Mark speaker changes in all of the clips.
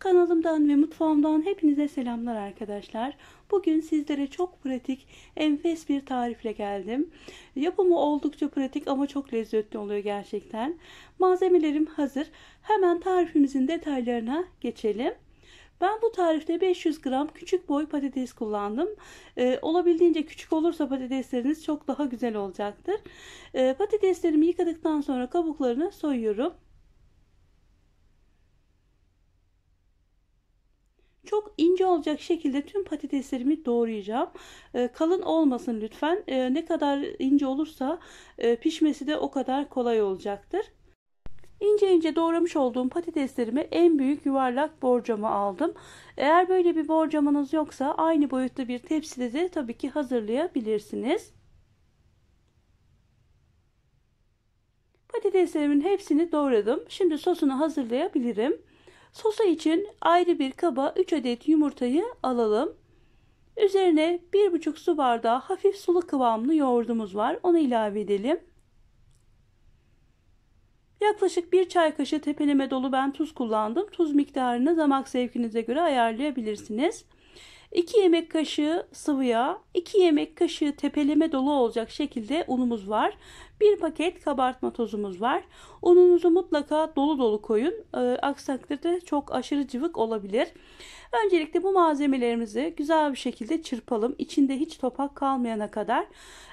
Speaker 1: Kanalımdan ve mutfağımdan hepinize selamlar arkadaşlar. Bugün sizlere çok pratik, enfes bir tarifle geldim. Yapımı oldukça pratik ama çok lezzetli oluyor gerçekten. Malzemelerim hazır. Hemen tarifimizin detaylarına geçelim. Ben bu tarifte 500 gram küçük boy patates kullandım. Ee, olabildiğince küçük olursa patatesleriniz çok daha güzel olacaktır. Ee, patateslerimi yıkadıktan sonra kabuklarını soyuyorum. Çok ince olacak şekilde tüm patateslerimi doğrayacağım. E, kalın olmasın lütfen. E, ne kadar ince olursa e, pişmesi de o kadar kolay olacaktır. İnce ince doğramış olduğum patateslerimi en büyük yuvarlak borcama aldım. Eğer böyle bir borcamanız yoksa aynı boyutta bir tepside de tabii ki hazırlayabilirsiniz. Patateslerimin hepsini doğradım. Şimdi sosunu hazırlayabilirim. Sosa için ayrı bir kaba 3 adet yumurtayı alalım. Üzerine 1,5 su bardağı hafif sulu kıvamlı yoğurdumuz var. Onu ilave edelim. Yaklaşık 1 çay kaşığı tepeleme dolu ben tuz kullandım. Tuz miktarını damak zevkinize göre ayarlayabilirsiniz. 2 yemek kaşığı sıvı yağ, 2 yemek kaşığı tepeleme dolu olacak şekilde unumuz var. 1 paket kabartma tozumuz var. Ununuzu mutlaka dolu dolu koyun. E, aksi takdirde çok aşırı cıvık olabilir. Öncelikle bu malzemelerimizi güzel bir şekilde çırpalım. İçinde hiç topak kalmayana kadar.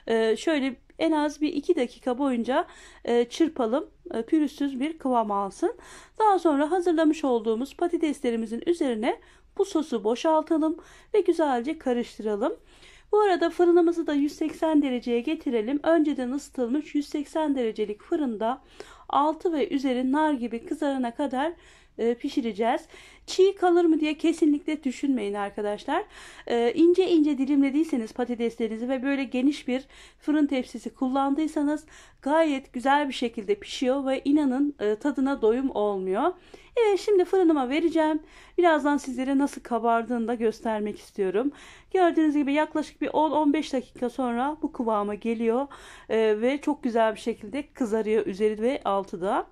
Speaker 1: E, şöyle en az bir 2 dakika boyunca e, çırpalım e, pürüzsüz bir kıvam alsın. Daha sonra hazırlamış olduğumuz patateslerimizin üzerine bu sosu boşaltalım ve güzelce karıştıralım. Bu arada fırınımızı da 180 dereceye getirelim. Önceden ısıtılmış 180 derecelik fırında altı ve üzeri nar gibi kızarana kadar e, pişireceğiz. Çiğ kalır mı diye kesinlikle düşünmeyin arkadaşlar. E, ince ince dilimlediyseniz patateslerinizi ve böyle geniş bir fırın tepsisi kullandıysanız gayet güzel bir şekilde pişiyor ve inanın e, tadına doyum olmuyor. Evet şimdi fırınıma vereceğim. Birazdan sizlere nasıl kabardığını da göstermek istiyorum. Gördüğünüz gibi yaklaşık bir 10-15 dakika sonra bu kıvama geliyor. Ee, ve çok güzel bir şekilde kızarıyor üzeri ve altı da.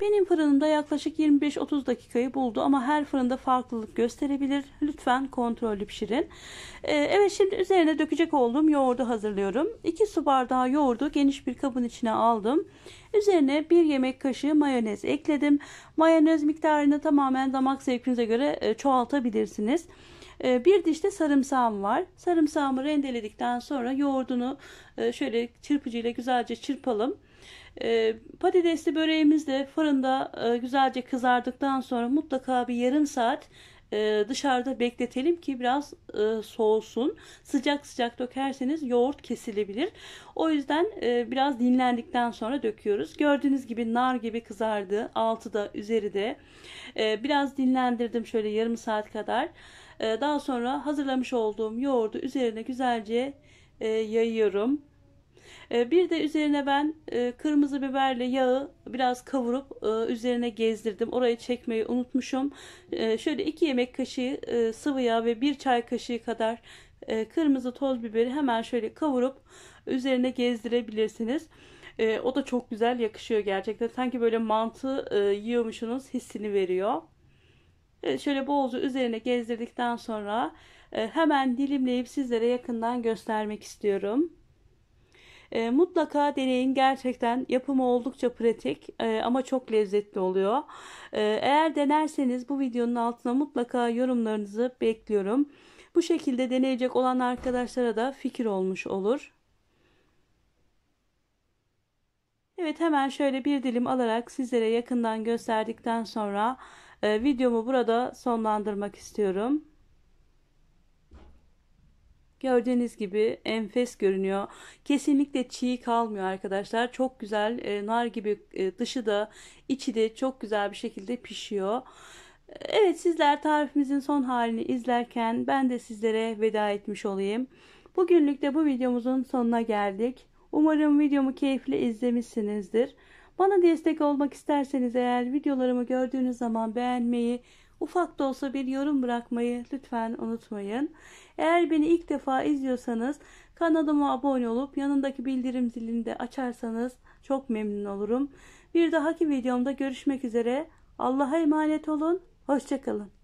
Speaker 1: Benim fırınımda yaklaşık 25-30 dakikayı buldu ama her fırında farklılık gösterebilir. Lütfen kontrollü pişirin. Ee, evet şimdi üzerine dökecek olduğum yoğurdu hazırlıyorum. 2 su bardağı yoğurdu geniş bir kabın içine aldım. Üzerine 1 yemek kaşığı mayonez ekledim. Mayonez miktarını tamamen damak zevkinize göre e, çoğaltabilirsiniz. Ee, bir dişte sarımsağım var. Sarımsağımı rendeledikten sonra yoğurdunu e, şöyle çırpıcıyla güzelce çırpalım. E, patatesli böreğimiz de fırında e, güzelce kızardıktan sonra mutlaka bir yarım saat e, dışarıda bekletelim ki biraz e, soğusun. Sıcak sıcak dökerseniz yoğurt kesilebilir. O yüzden e, biraz dinlendikten sonra döküyoruz. Gördüğünüz gibi nar gibi kızardı. Altı da üzeri de. E, biraz dinlendirdim şöyle yarım saat kadar. E, daha sonra hazırlamış olduğum yoğurdu üzerine güzelce e, yayıyorum. Ee, bir de üzerine ben e, kırmızı biberle yağı biraz kavurup e, üzerine gezdirdim. Orayı çekmeyi unutmuşum. Ee, şöyle 2 yemek kaşığı e, sıvı yağ ve 1 çay kaşığı kadar kırmızı toz biberi hemen şöyle kavurup üzerine gezdirebilirsiniz. Ee, o da çok güzel yakışıyor gerçekten. Sanki böyle mantı e, yiyormuşsunuz hissini veriyor. şöyle bolca üzerine gezdirdikten sonra hemen dilimleyip sizlere yakından göstermek istiyorum. E, mutlaka deneyin. Gerçekten yapımı oldukça pratik e, ama çok lezzetli oluyor. E, eğer denerseniz bu videonun altına mutlaka yorumlarınızı bekliyorum. Bu şekilde deneyecek olan arkadaşlara da fikir olmuş olur. Evet hemen şöyle bir dilim alarak sizlere yakından gösterdikten sonra e, videomu burada sonlandırmak istiyorum. Gördüğünüz gibi enfes görünüyor. Kesinlikle çiğ kalmıyor arkadaşlar. Çok güzel e, nar gibi e, dışı da içi de çok güzel bir şekilde pişiyor. Evet sizler tarifimizin son halini izlerken ben de sizlere veda etmiş olayım. Bugünlük de bu videomuzun sonuna geldik. Umarım videomu keyifle izlemişsinizdir. Bana destek olmak isterseniz eğer videolarımı gördüğünüz zaman beğenmeyi, Ufak da olsa bir yorum bırakmayı lütfen unutmayın. Eğer beni ilk defa izliyorsanız kanalıma abone olup yanındaki bildirim zilini de açarsanız çok memnun olurum. Bir dahaki videomda görüşmek üzere. Allah'a emanet olun. Hoşçakalın.